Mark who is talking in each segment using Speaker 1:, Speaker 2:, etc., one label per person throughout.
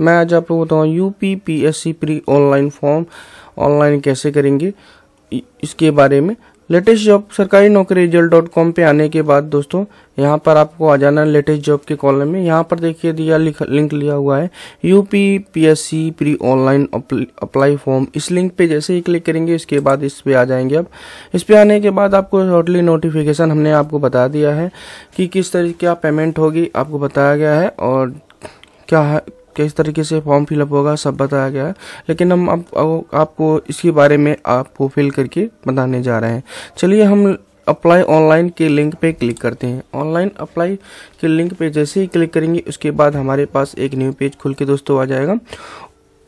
Speaker 1: मैं आज आपको बताऊँ U P P S C pre online form online कैसे करेंगे इसके बारे में लेटेस्ट जॉब सरकारी नौकरी रिजल्ट डॉट कॉम पर आने के बाद दोस्तों यहाँ पर आपको आ जाना है लेटेस्ट जॉब के कॉलम में यहाँ पर देखिए दिया लिंक लिया हुआ है U P P S C pre online apply form इस लिंक पे जैसे ही क्लिक करेंगे इसके बाद इस पर आ जाएंगे अब इस पर आने के बाद आपको शॉर्टली नोटिफिकेशन हमने आपको बता दिया है कि किस तरीके का पेमेंट होगी आपको बताया गया है और क्या है किस तरीके से फॉर्म फिलअप होगा सब बताया गया है लेकिन हम अब आप, आपको इसके बारे में आपको फिल करके बताने जा रहे हैं चलिए हम अप्लाई ऑनलाइन के लिंक पे क्लिक करते हैं ऑनलाइन अप्लाई के लिंक पे जैसे ही क्लिक करेंगे उसके बाद हमारे पास एक न्यू पेज खुल के दोस्तों आ जाएगा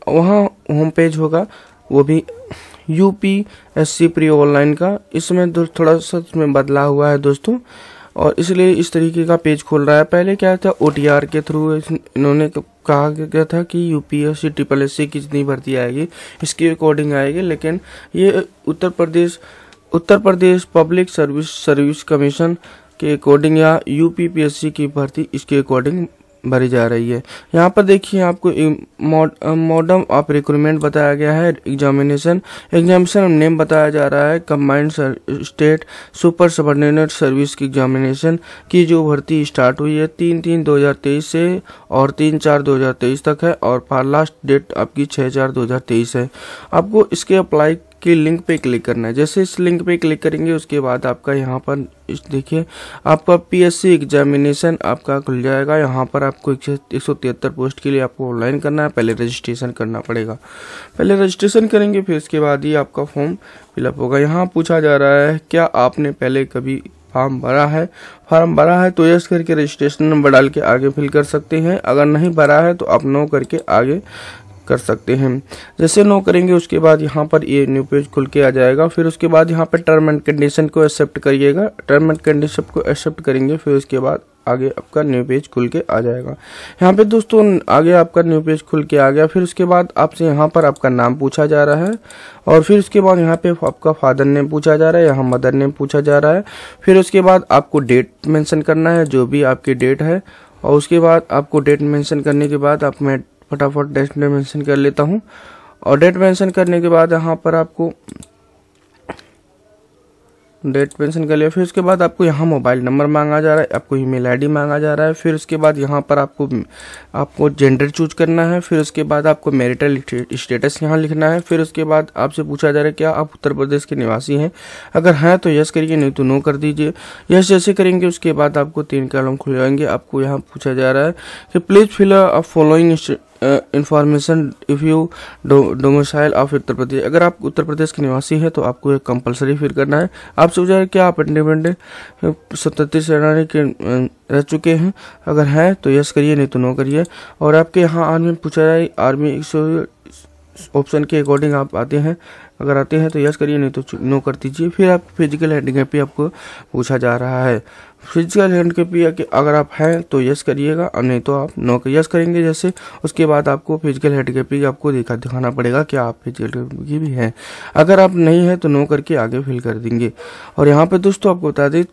Speaker 1: वहाँ होम पेज होगा वो भी U P S C pre online का इसमें थोड़ा सा इसमें बदला हुआ है दोस्तों और इसलिए इस तरीके का पेज खोल रहा है पहले क्या था ओ के थ्रू इन्होंने कहा गया था कि यूपीएससी ट्रिपल एस की जितनी भर्ती आएगी इसके अकॉर्डिंग आएगी लेकिन ये Uttar Pradesh Uttar Pradesh public service service commission के अकॉर्डिंग या यूपीपीएससी की भर्ती इसके अकॉर्डिंग भरी जा रही है यहाँ पर देखिए आपको मॉडम ऑफ रिक्रूटमेंट बताया गया है एग्जामिनेशन एग्जामिनेशन नेम बताया जा रहा है combined state super subordinate service की एग्जामिनेशन की जो भर्ती स्टार्ट हुई है तीन तीन दो से और तीन चार दो तक है और लास्ट डेट आपकी छः चार दो है आपको इसके अप्लाई की लिंक पे क्लिक करना है जैसे इस लिंक पे क्लिक करेंगे उसके बाद आपका यहाँ पर देखिए आपका पीएससी एग्जामिनेशन आपका खुल जाएगा यहाँ पर आपको एक सौ तिहत्तर पोस्ट के लिए आपको ऑनलाइन करना है पहले रजिस्ट्रेशन करना पड़ेगा पहले रजिस्ट्रेशन करेंगे फिर उसके बाद ही आपका फॉर्म फिलअप होगा यहाँ पूछा जा रहा है क्या आपने पहले कभी फॉर्म भरा है फॉर्म भरा है तो यस करके रजिस्ट्रेशन नंबर डाल के आगे फिल कर सकते हैं अगर नहीं भरा है तो आप नो करके आगे कर सकते हैं जैसे नो करेंगे उसके बाद यहाँ पर ये न्यू पेज खुल के आ जाएगा फिर उसके बाद यहाँ पर टर्म एंड कंडीशन को एक्सेप्ट करिएगा टर्म एंड कंडीशन को एक्सेप्ट करेंगे फिर उसके बाद आगे आपका न्यू पेज खुल के आ जाएगा यहाँ पे दोस्तों आगे आपका न्यू पेज खुल के आ गया फिर उसके बाद आपसे यहाँ पर आपका नाम पूछा जा रहा है और फिर उसके बाद यहाँ पे आपका फादर नेम पूछा जा रहा है यहाँ मदर नेम पूछा जा रहा है फिर उसके बाद आपको डेट मेंशन करना है जो भी आपकी डेट है और उसके बाद आपको डेट मेंशन करने के बाद आप में फटाफट डेट मेंशन कर लेता हूँ और डेट मेंशन करने के बाद यहाँ पर आपको डेट मेंशन कर लिया फिर उसके बाद आपको यहाँ मोबाइल नंबर मांगा जा रहा है आपको ईमेल आईडी मांगा जा रहा है फिर उसके बाद यहाँ पर आपको आपको जेंडर चूज करना है फिर उसके बाद आपको मेरिटल स्टेटस यहाँ लिखना है फिर उसके बाद आपसे पूछा जा रहा है क्या आप उत्तर प्रदेश के निवासी हैं अगर हैं हाँ तो यस करिए नहीं तो नो कर दीजिए यस जैसे करेंगे उसके बाद आपको तीन कॉलम खुल जाएंगे आपको यहाँ पूछा जा रहा है कि please fill a following information if you domicile of Uttar Pradesh अगर आप उत्तर प्रदेश के निवासी हैं तो आपको एक कंपलसरी फिल करना है आप सोच रहे कि आप इंडिपेंडेंट स्वतंत्र सेनानी के रह चुके हैं अगर हैं तो यस करिए नहीं तो नो करिए और आपके यहाँ आर्मी पूछा जाए आर्मी ऑप्शन के अकॉर्डिंग आप आते हैं अगर आते हैं तो यस करिए नहीं तो नो कर दीजिए फिर आप फिजिकल हैंडीकैप भी आपको पूछा जा रहा है फिजिकल हैंडीकेप के अगर आप हैं तो यस करिएगा और नहीं तो आप नो यस करेंगे जैसे उसके बाद आपको फिजिकल के पी आपको दिखा दिखाना पड़ेगा कि आप फिजिकल की भी हैं अगर आप नहीं हैं तो नो करके आगे फिल कर देंगे और यहाँ पे दोस्तों आपको बता दें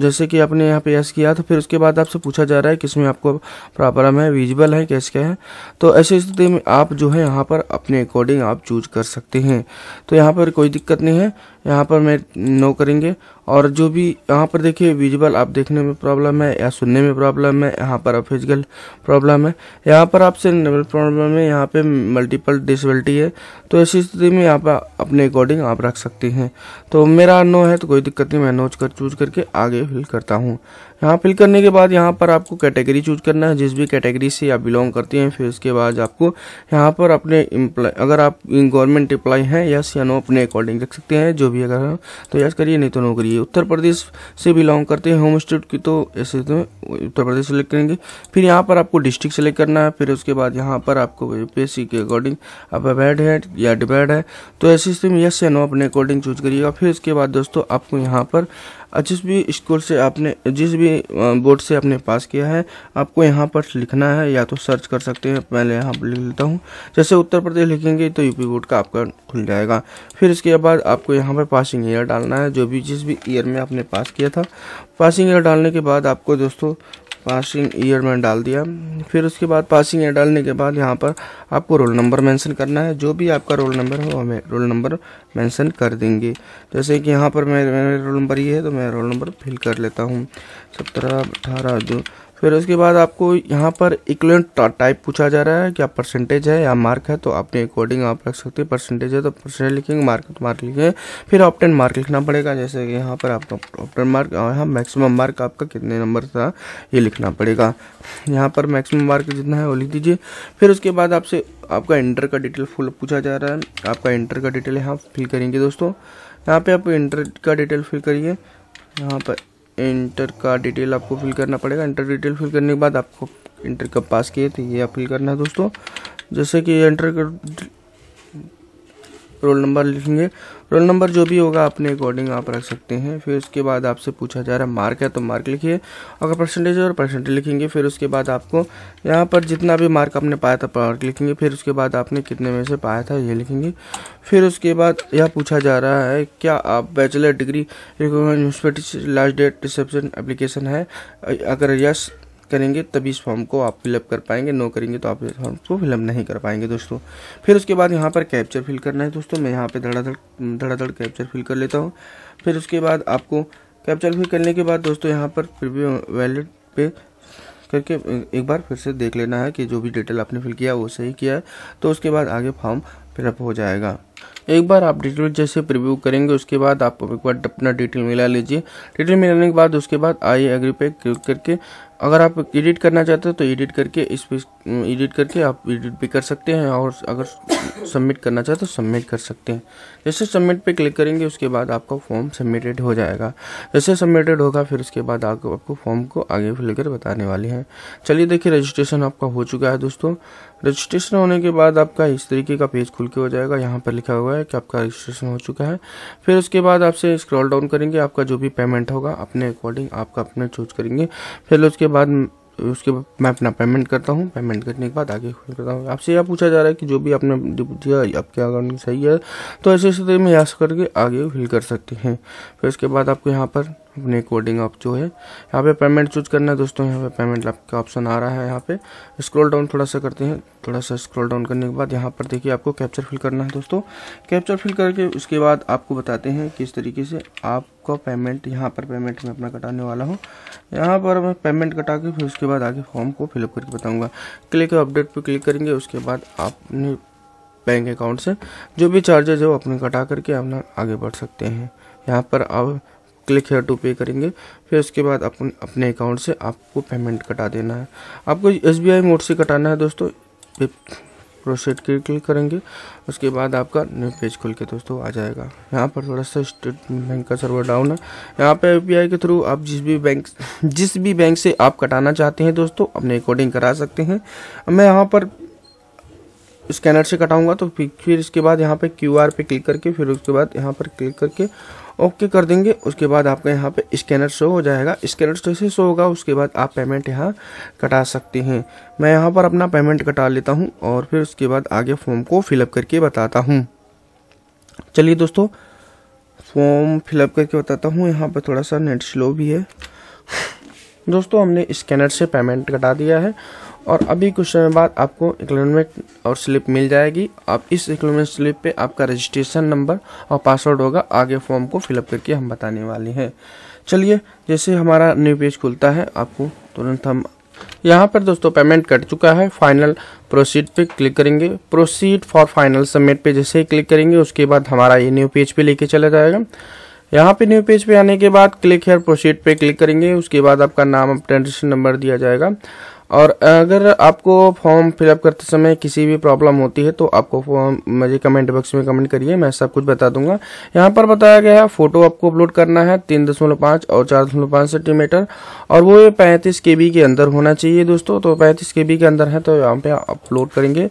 Speaker 1: जैसे कि आपने यहाँ पे यस किया तो फिर उसके बाद आपसे पूछा जा रहा है किसमें आपको प्रॉब्लम है विजिबल है कैसे क्या है तो ऐसी स्थिति में आप जो है यहाँ पर अपने अकॉर्डिंग आप चूज कर सकते हैं तो यहाँ पर कोई दिक्कत नहीं है यहाँ पर मैं नो करेंगे और जो भी यहाँ पर देखिए विजुअल आप देखने में प्रॉब्लम है या सुनने में प्रॉब्लम है यहाँ पर आप फिजिकल प्रॉब्लम है यहाँ पर आपसे नेबल प्रॉब्लम है यहाँ पे मल्टीपल डिसबिलिटी है तो ऐसी स्थिति में आप अपने अकॉर्डिंग आप रख सकते हैं तो मेरा नो है तो कोई दिक्कत नहीं मैं नोच कर चूज करके आगे फिल करता हूँ यहाँ फिल करने के बाद यहाँ पर आपको कैटेगरी चूज करना है जिस भी कैटेगरी से आप बिलोंग करते हैं फिर उसके बाद आपको यहाँ पर अपने एम्प्लॉय अगर आप गवर्नमेंट एम्प्लॉय हैं यस या नो अपने अकॉर्डिंग रख सकते हैं जो भी अगर तो यस करिए नहीं तो नो करिए उत्तर प्रदेश से बिलोंग करते हैं होम स्टेट की तो ऐसे तो उत्तर प्रदेश सेलेक्ट करेंगे फिर यहाँ पर आपको डिस्ट्रिक्ट सेलेक्ट करना है फिर उसके बाद यहाँ पर आपको यूपीएससी के अकॉर्डिंग आप अवैड है या डिबैड है तो ऐसे स्थिति में यस या नो अपने अकॉर्डिंग चूज करिएगा फिर उसके बाद दोस्तों आपको यहाँ पर जिस भी स्कूल से आपने जिस भी बोर्ड से आपने पास किया है आपको यहाँ पर लिखना है या तो सर्च कर सकते हैं पहले यहाँ पर लिख लेता हूँ जैसे उत्तर प्रदेश लिखेंगे तो यूपी बोर्ड का आपका खुल जाएगा फिर इसके बाद आपको यहाँ पर पासिंग ईयर डालना है जो भी जिस भी ईयर में आपने पास किया था पासिंग ईयर डालने के बाद आपको दोस्तों पासिंग ईयर में डाल दिया फिर उसके बाद पासिंग ईयर डालने के बाद यहाँ पर आपको रोल नंबर मेंशन करना है जो भी आपका रोल नंबर है वो हमें रोल नंबर मेंशन कर देंगे जैसे कि यहाँ पर मेरे मेरा रोल नंबर ये है तो मैं रोल नंबर फिल कर लेता हूँ सत्रह अठारह जो फिर उसके बाद आपको यहाँ पर इक्वलेंट टाइप पूछा जा रहा है क्या परसेंटेज है या मार्क है तो आपने अकॉर्डिंग आप रख सकते हैं परसेंटेज है तो परसेंटेज लिखेंगे मार्क तो मार्क लिखेंगे फिर ऑप्टेंट मार्क लिखना पड़ेगा जैसे कि यहाँ पर आपका ऑप्टन मार्क और यहाँ मैक्सिमम मार्क आपका कितने नंबर था ये लिखना पड़ेगा यहाँ पर मैक्सिमम मार्क जितना है वो लिख दीजिए फिर उसके बाद आपसे आपका इंटर का डिटेल फुल पूछा जा रहा है आपका इंटर का डिटेल यहाँ फिल करेंगे दोस्तों यहाँ पर आप इंटर का डिटेल फिल करिए यहाँ पर इंटर का डिटेल आपको फिल करना पड़ेगा इंटर डिटेल फिल करने के बाद आपको इंटर कब पास किए थे ये आप फिल करना है दोस्तों जैसे कि इंटर रोल नंबर लिखेंगे रोल नंबर जो भी होगा अपने अकॉर्डिंग आप रख सकते हैं फिर उसके बाद आपसे पूछा जा रहा है मार्क है तो मार्क लिखिए अगर परसेंटेज है और परसेंटेज लिखेंगे फिर उसके बाद आपको यहाँ पर जितना भी मार्क आपने पाया था मार्क लिखेंगे फिर उसके बाद आपने कितने में से पाया था ये लिखेंगे फिर उसके बाद यह पूछा जा रहा है क्या आप bachelor degree last date reception application है अगर यस करेंगे तभी इस फॉर्म को आप फिलअप कर पाएंगे नो करेंगे तो आप इस फॉर्म को फिलअप नहीं कर पाएंगे दोस्तों फिर उसके बाद यहाँ पर कैप्चर फिल करना है दोस्तों मैं यहाँ पर धड़ाधड़ धड़ाधड़ कैप्चर फिल कर लेता हूँ फिर उसके बाद आपको कैप्चर फिल करने के बाद दोस्तों यहाँ पर भी वैलेट पे करके एक बार फिर से देख लेना है कि जो भी डिटेल आपने फिल किया वो सही किया है तो उसके बाद आगे फॉर्म फिलअप हो जाएगा एक बार आप डिटेल जैसे प्रिव्यू करेंगे उसके बाद आप एक बार अपना डिटेल मिला लीजिए डिटेल मिलाने के बाद उसके बाद आई एग्री पे क्लिक करके अगर आप एडिट करना चाहते हो तो एडिट करके इस पे एडिट करके आप एडिट भी कर सकते हैं और अगर सबमिट करना चाहते हो तो सबमिट कर सकते हैं जैसे सबमिट पे क्लिक करेंगे उसके बाद आपका फॉर्म सबमिटेड हो जाएगा जैसे सबमिटेड होगा फिर उसके बाद आप, आपको फॉर्म को आगे लेकर बताने वाले हैं चलिए देखिए रजिस्ट्रेशन आपका हो चुका है दोस्तों रजिस्ट्रेशन होने के बाद आपका इस तरीके का पेज खुल के हो जाएगा यहाँ पर लिखा हुआ हुआ है कि आपका रजिस्ट्रेशन हो चुका है फिर उसके बाद आपसे स्क्रॉल डाउन करेंगे आपका जो भी पेमेंट होगा अपने अकॉर्डिंग आपका अपने चूज करेंगे फिर उसके बाद उसके बाद मैं अपना पेमेंट करता हूँ पेमेंट करने के बाद आगे करता हूँ आपसे यह पूछा जा रहा है कि जो भी आपने दिया आपके अकाउंट सही है तो ऐसे स्थिति में यहाँ करके आगे फिल कर सकते हैं फिर उसके बाद आपको यहाँ पर अपने अकॉर्डिंग आप जो है यहाँ पे पेमेंट चूज करना है दोस्तों यहाँ पे पेमेंट आपका ऑप्शन आ रहा है यहाँ पे स्क्रॉल डाउन थोड़ा सा करते हैं थोड़ा सा स्क्रॉल डाउन करने के बाद यहाँ पर देखिए आपको कैप्चर फिल करना है दोस्तों कैप्चर फिल करके उसके बाद आपको बताते हैं किस तरीके से आपका पेमेंट यहाँ पर पेमेंट मैं अपना कटाने वाला हूँ यहाँ पर मैं पेमेंट कटा के फिर उसके बाद आगे फॉर्म को फिलअप करके बताऊँगा क्लिक अपडेट पर क्लिक करेंगे उसके बाद आपने बैंक अकाउंट से जो भी चार्जेज है वो अपने कटा करके अपना आगे बढ़ सकते हैं यहाँ पर अब क्लिक हेयर टू पे करेंगे फिर उसके बाद अपन अपने अकाउंट से आपको पेमेंट कटा देना है आपको एस बी आई मोड से कटाना है दोस्तों प्रोसेड के क्लिक करेंगे उसके बाद आपका न्यू पेज खुल के दोस्तों आ जाएगा यहाँ पर थोड़ा सा स्टेट बैंक का सर्वर डाउन है यहाँ पर यू के थ्रू आप जिस भी बैंक जिस भी बैंक से आप कटाना चाहते हैं दोस्तों अपने अकॉर्डिंग करा सकते हैं मैं यहाँ पर स्कैनर से कटाऊंगा तो फिर इसके बाद यहाँ पर क्यू पे क्लिक करके फिर उसके बाद यहाँ पर क्लिक करके ओके कर देंगे उसके बाद आपका यहाँ पे स्कैनर शो हो जाएगा स्कैनर जैसे शो होगा उसके बाद आप पेमेंट यहाँ कटा सकते हैं मैं यहाँ पर अपना पेमेंट कटा लेता हूँ और फिर उसके बाद आगे फॉर्म को फिलअप करके बताता हूँ चलिए दोस्तों फॉर्म फिलअप करके बताता हूँ यहाँ पर थोड़ा सा नेट स्लो भी है दोस्तों हमने स्कैनर से पेमेंट कटा दिया है और अभी कुछ समय बाद आपको इक्लोनमेंट और स्लिप मिल जाएगी आप इस इक्लोनमेंट स्लिप पे आपका रजिस्ट्रेशन नंबर और पासवर्ड होगा आगे फॉर्म को फिलअप करके हम बताने वाले हैं चलिए जैसे हमारा न्यू पेज खुलता है आपको तुरंत हम यहाँ पर दोस्तों पेमेंट कट चुका है फाइनल प्रोसीड पे क्लिक करेंगे प्रोसीड फॉर फाइनल सबमिट पे जैसे ही क्लिक करेंगे उसके बाद हमारा ये न्यू पेज पे लेके चला जाएगा यहाँ पे न्यू पेज पे आने के बाद क्लिक हेयर प्रोसीड पे क्लिक करेंगे उसके बाद आपका नाम अपना नंबर दिया जाएगा और अगर आपको फॉर्म फिलअप करते समय किसी भी प्रॉब्लम होती है तो आपको फॉर्म मुझे कमेंट बॉक्स में कमेंट करिए मैं सब कुछ बता दूंगा यहाँ पर बताया गया है फोटो आपको अपलोड करना है तीन दशमलव पाँच और चार दशमलव पाँच सेंटीमीटर और वो पैंतीस के बी के अंदर होना चाहिए दोस्तों तो पैंतीस के बी के अंदर है तो यहाँ पे अपलोड करेंगे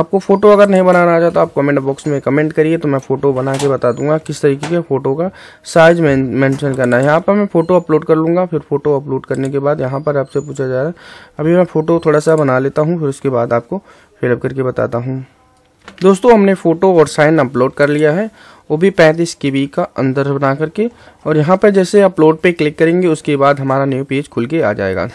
Speaker 1: आपको फोटो अगर नहीं बनाना आ जाए तो आप कमेंट बॉक्स में कमेंट करिए तो मैं फोटो बना के बता दूंगा किस तरीके के फोटो का साइज मेंशन करना है यहाँ पर मैं फोटो अपलोड कर लूँगा फिर फोटो अपलोड करने के बाद यहाँ पर आपसे पूछा जा रहा है अभी मैं फ़ोटो थोड़ा सा बना लेता हूँ फिर उसके बाद आपको फिलअप करके बताता हूँ दोस्तों हमने फ़ोटो और साइन अपलोड कर लिया है वो भी पैंतीस के बी का अंदर बना करके और यहाँ पर जैसे अपलोड पे क्लिक करेंगे उसके बाद हमारा न्यू पेज खुल के आ जाएगा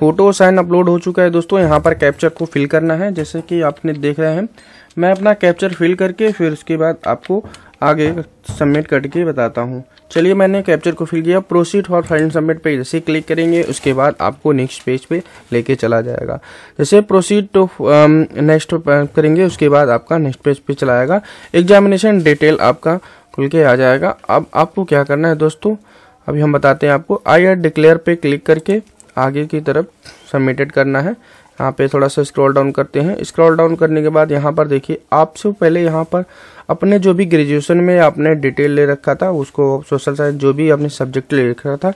Speaker 1: फ़ोटो और साइन अपलोड हो चुका है दोस्तों यहाँ पर कैप्चर को फिल करना है जैसे कि आपने देख रहे हैं मैं अपना कैप्चर फिल करके फिर उसके बाद आपको आगे सबमिट करके बताता हूँ चलिए मैंने कैप्चर को फिल किया प्रोसीड फॉर फाइनल सबमिट पे जैसे क्लिक करेंगे उसके बाद आपको नेक्स्ट पेज पे लेके चला जाएगा जैसे प्रोसीड टू नेक्स्ट करेंगे उसके बाद आपका नेक्स्ट पेज पे चला जाएगा एग्जामिनेशन डिटेल आपका खुल के आ जाएगा अब आपको क्या करना है दोस्तों अभी हम बताते हैं आपको आई आर डिक्लेयर पे क्लिक करके आगे की तरफ सबमिटेड करना है यहाँ पे थोड़ा सा स्क्रॉल डाउन करते हैं स्क्रॉल डाउन करने के बाद यहाँ पर देखिए आपसे पहले यहाँ पर अपने जो भी ग्रेजुएशन में आपने डिटेल ले रखा था उसको सोशल साइंस जो भी आपने सब्जेक्ट ले रखा था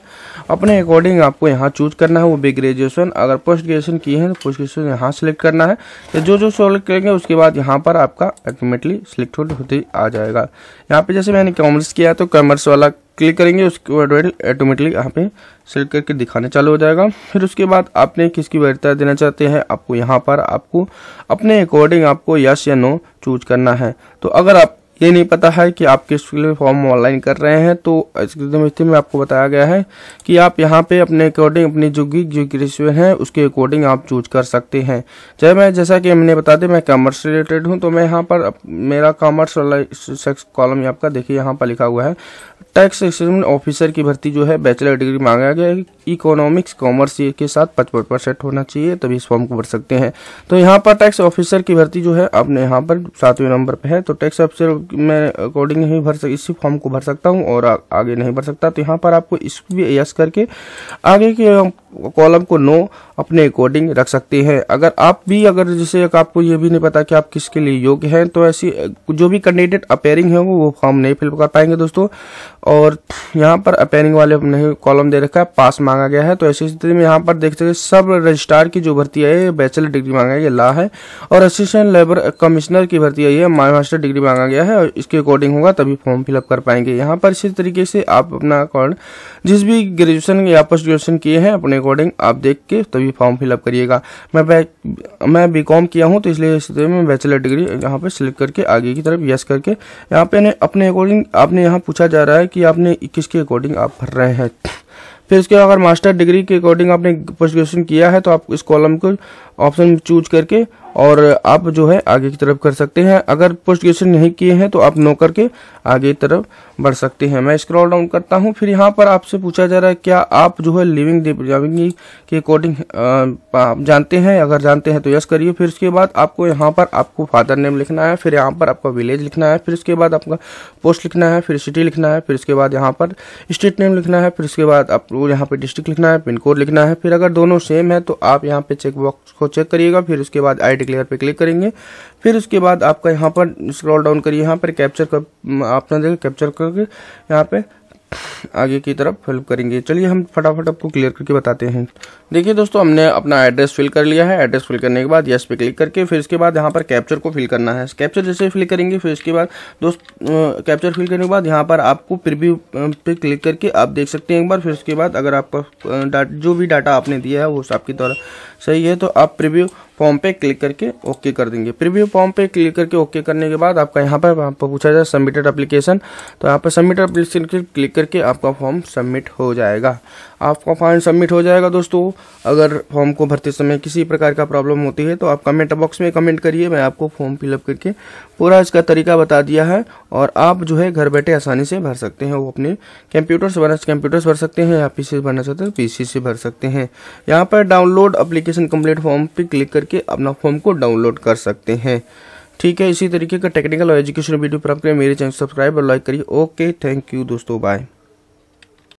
Speaker 1: अपने अकॉर्डिंग आपको यहाँ चूज करना है वो भी ग्रेजुएशन अगर पोस्ट ग्रेजुएशन की है तो पोस्ट ग्रेजुएशन यहाँ सेलेक्ट करना है तो जो जो सेलेक्ट करेंगे उसके बाद यहाँ पर आपका अल्टीमेटली सिलेक्ट होते आ जाएगा यहाँ पे जैसे मैंने कॉमर्स किया तो कॉमर्स वाला क्लिक करेंगे उसके बाद ऑटोमेटिकली यहाँ पे सेलेक्ट करके दिखाने चालू हो जाएगा फिर उसके बाद आपने किसकी वैधता देना चाहते हैं आपको यहाँ पर आपको अपने अकॉर्डिंग आपको यस या नो चूज करना है तो अगर आप ये नहीं पता है कि आप किस लिए फॉर्म ऑनलाइन कर रहे हैं तो स्थिति में आपको बताया गया है कि आप यहाँ पे अपने अकॉर्डिंग अपनी जो गिग जो ग्रेजुएट है उसके अकॉर्डिंग आप चूज कर सकते हैं जब मैं जैसा कि मैंने बता दें मैं कॉमर्स रिलेटेड हूँ तो मैं यहाँ पर मेरा कॉमर्स वाला कॉलम आपका देखिए यहाँ पर लिखा हुआ है टैक्स एक्सटर्मिन ऑफिसर की भर्ती जो है बैचलर डिग्री मांगा गया है इकोनॉमिक्स कॉमर्स के साथ पचपन परसेंट होना चाहिए तभी इस फॉर्म को भर सकते हैं तो यहाँ पर टैक्स ऑफिसर की भर्ती जो है अपने यहाँ पर सातवें नंबर पर है तो टैक्स ऑफिसर मैं अकॉर्डिंग ही भर सक इसी फॉर्म को भर सकता हूँ और आ, आगे नहीं भर सकता तो यहाँ पर आपको इस भी यस करके आगे के कॉलम को नो अपने अकॉर्डिंग रख सकते हैं अगर आप भी अगर जैसे आपको ये भी नहीं पता कि आप किसके लिए योग्य हैं तो ऐसी जो भी कैंडिडेट अपेयरिंग है वो वो फॉर्म नहीं फिल कर पाएंगे दोस्तों और यहाँ पर अपेयरिंग वाले नहीं कॉलम दे रखा है पास मांगा गया है तो ऐसी स्थिति में यहाँ पर देख सकते सब रजिस्ट्रार की जो भर्ती है बैचलर डिग्री मांगा गया ला है और असिस्टेंट लेबर कमिश्नर की भर्ती है ये मास्टर डिग्री मांगा गया है और इसके अकॉर्डिंग होगा तभी फॉर्म फिलअप कर पाएंगे यहाँ पर इसी तरीके से आप अपना अकॉर्ड जिस भी ग्रेजुएशन या पोस्ट ग्रेजुएशन किए हैं अपने अकॉर्डिंग आप देख के तभी फॉर्म फिलअप करिएगा मैं मैं बी कॉम किया हूँ तो इसलिए इस में बैचलर डिग्री यहाँ पे सिलेक्ट करके आगे की तरफ यस करके यहाँ पे अपने अकॉर्डिंग आपने यहाँ पूछा जा रहा है कि आपने किसके अकॉर्डिंग आप भर रहे हैं फिर इसके अगर मास्टर डिग्री के अकॉर्डिंग आपने पोस्ट ग्रेजुएशन किया है तो आप इस कॉलम को ऑप्शन चूज करके और आप जो है आगे की तरफ कर सकते हैं अगर पोस्ट ग्रेजुएशन नहीं किए हैं तो आप नो करके आगे की तरफ बढ़ सकते हैं मैं स्क्रॉल डाउन करता हूं फिर यहाँ पर आपसे पूछा जा रहा है क्या आप जो है लिविंग डिजाविंग के अकॉर्डिंग जानते हैं अगर जानते हैं तो यस करिए फिर उसके बाद आपको यहाँ पर आपको फादर नेम लिखना है फिर यहाँ पर आपका विलेज लिखना है फिर उसके बाद आपका पोस्ट लिखना है फिर सिटी लिखना है फिर उसके बाद यहाँ पर स्टेट नेम लिखना है फिर उसके बाद आपको यहाँ पर डिस्ट्रिक्ट लिखना है पिन कोड लिखना है फिर अगर दोनों सेम है तो आप यहाँ पर चेक बॉक्स को चेक करिएगा फिर उसके बाद आई ऑटोमेटिक लेयर पे क्लिक करेंगे फिर उसके बाद आपका यहाँ पर स्क्रॉल डाउन करिए यहाँ पर कैप्चर कर आपने देखिए कैप्चर करके यहाँ पे आगे की तरफ फिल करेंगे चलिए हम फटाफट आपको क्लियर करके बताते हैं देखिए दोस्तों हमने अपना एड्रेस फिल कर लिया है एड्रेस फिल करने के बाद यस पे क्लिक करके फिर इसके बाद यहाँ पर कैप्चर को फिल करना है कैप्चर जैसे फिल करेंगे फिर इसके बाद दोस्त कैप्चर फिल करने के बाद यहाँ पर आपको फिर भी पे क्लिक करके आप देख सकते हैं एक बार फिर उसके बाद अगर आपका जो भी डाटा आपने दिया है वो आपकी द्वारा सही है तो आप प्रिव्यू फॉर्म पे क्लिक करके ओके कर देंगे प्रीव्यू फॉर्म पे क्लिक करके ओके करने के बाद आपका यहाँ पर आपको पूछा जाए सबमिटेड एप्लीकेशन तो यहाँ पर सबमिट एप्लीकेशन क्लिक करके आपका फॉर्म सबमिट हो जाएगा आपका फॉर्म सबमिट हो जाएगा दोस्तों अगर फॉर्म को भरते समय किसी प्रकार का प्रॉब्लम होती है तो आप कमेंट बॉक्स में कमेंट करिए मैं आपको फॉर्म फिलअप करके पूरा इसका तरीका बता दिया है और आप जो है घर बैठे आसानी से भर सकते हैं वो अपने कंप्यूटर से बना कंप्यूटर से भर सकते हैं या पीसी से भरना चाहते हैं पीसी से भर सकते हैं यहाँ पर डाउनलोड अप्लीकेशन कंप्लीट फॉर्म पर क्लिक करके करके अपना फॉर्म को डाउनलोड कर सकते हैं ठीक है इसी तरीके का टेक्निकल और एजुकेशन वीडियो प्राप्त करें मेरे चैनल सब्सक्राइब और लाइक करिए ओके थैंक यू दोस्तों बाय